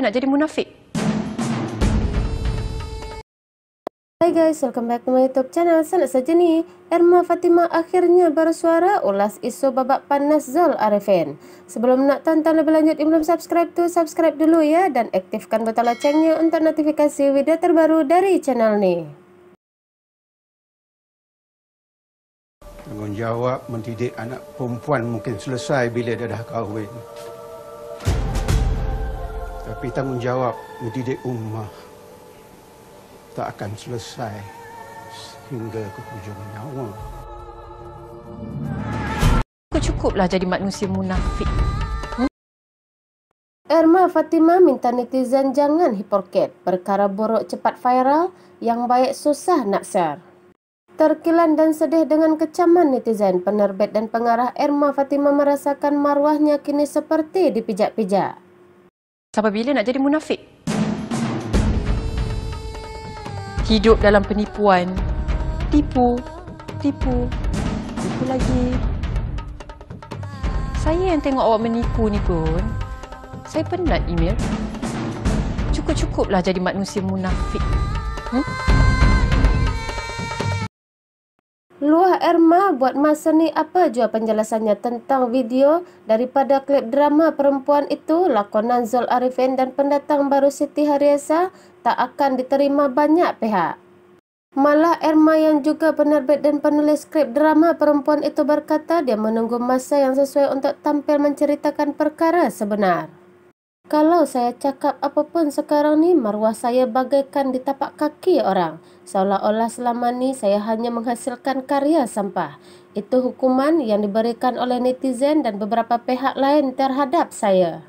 Kan nak jadi munafik. Hai guys, welcome back to my YouTube channel. Senang saja ni. Erma Fatima akhirnya bersuara ulas isu babak panas Zul Arifin. Sebelum nak tonton lebih lanjut yang belum subscribe tu, subscribe dulu ya dan aktifkan butang loncengnya untuk notifikasi video terbaru dari channel ni. Tanggungjawab mendidik anak perempuan mungkin selesai bila dia dah kahwin tapi tanggungjawab mendidik ummah tak akan selesai sehingga ke hujung nyawa. Aku cukuplah jadi manusia munafik. Erma hmm? Fatima minta netizen jangan hipokrit Perkara borok cepat viral, yang baik susah nak share. Terkilan dan sedih dengan kecaman netizen, penerbit dan pengarah Erma Fatima merasakan maruahnya kini seperti dipijak-pijak. Sampai bila nak jadi munafik? Hidup dalam penipuan. Tipu, tipu, tipu lagi. Saya yang tengok awak menipu ni pun, saya penat email. Cukup-cukuplah jadi manusia munafik. Hmm? Luah Erma buat masa ni apa jua penjelasannya tentang video daripada klip drama perempuan itu lakonan Zul Arifin dan pendatang baru Siti Hariasa tak akan diterima banyak pihak. Malah Erma yang juga penerbit dan penulis skrip drama perempuan itu berkata dia menunggu masa yang sesuai untuk tampil menceritakan perkara sebenar. Kalau saya cakap apa pun sekarang ni, maruah saya bagaikan di tapak kaki orang. Seolah-olah selama ni saya hanya menghasilkan karya sampah. Itu hukuman yang diberikan oleh netizen dan beberapa pihak lain terhadap saya.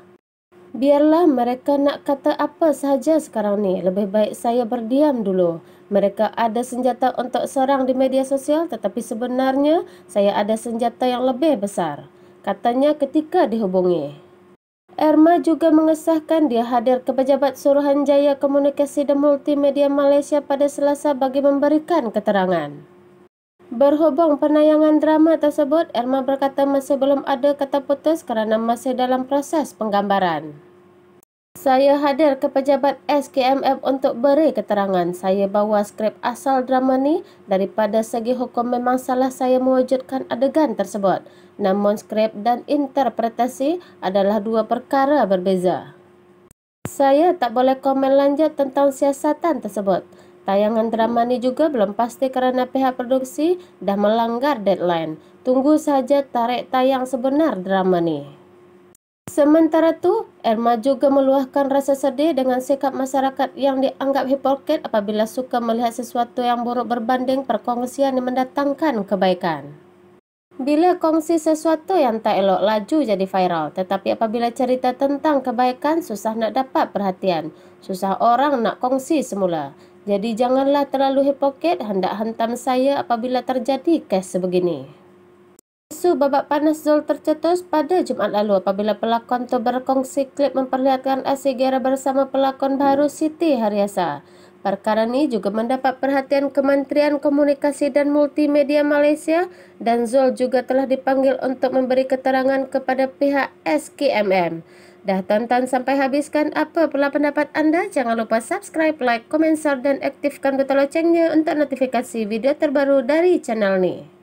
Biarlah mereka nak kata apa sahaja sekarang ni, lebih baik saya berdiam dulu. Mereka ada senjata untuk serang di media sosial tetapi sebenarnya saya ada senjata yang lebih besar. Katanya ketika dihubungi. Erma juga mengesahkan dia hadir ke pejabat Suruhanjaya Komunikasi dan Multimedia Malaysia pada selasa bagi memberikan keterangan. Berhubung penayangan drama tersebut, Erma berkata masih belum ada kata putus kerana masih dalam proses penggambaran. Saya hadir ke pejabat SKMF untuk beri keterangan. Saya bawa skrip asal drama ni daripada segi hukum memang salah saya mewujudkan adegan tersebut. Namun skrip dan interpretasi adalah dua perkara berbeza. Saya tak boleh komen lanjut tentang siasatan tersebut. Tayangan drama ni juga belum pasti kerana pihak produksi dah melanggar deadline. Tunggu saja tarik tayang sebenar drama ni. Sementara itu, Erma juga meluahkan rasa sedih dengan sikap masyarakat yang dianggap hipokrit apabila suka melihat sesuatu yang buruk berbanding perkongsian yang mendatangkan kebaikan. Bila kongsi sesuatu yang tak elok laju jadi viral, tetapi apabila cerita tentang kebaikan susah nak dapat perhatian, susah orang nak kongsi semula. Jadi janganlah terlalu hipokrit hendak hantam saya apabila terjadi kes sebegini isu babak panas Zul tercetus pada Jumat lalu apabila pelakon itu berkongsi klip memperlihatkan Asigera bersama pelakon baru Siti Haryasa. Perkara ini juga mendapat perhatian Kementerian Komunikasi dan Multimedia Malaysia dan Zul juga telah dipanggil untuk memberi keterangan kepada pihak SKMM. Dah tonton sampai habiskan apa pula pendapat anda? Jangan lupa subscribe, like, komen, share dan aktifkan butang loncengnya untuk notifikasi video terbaru dari channel ini.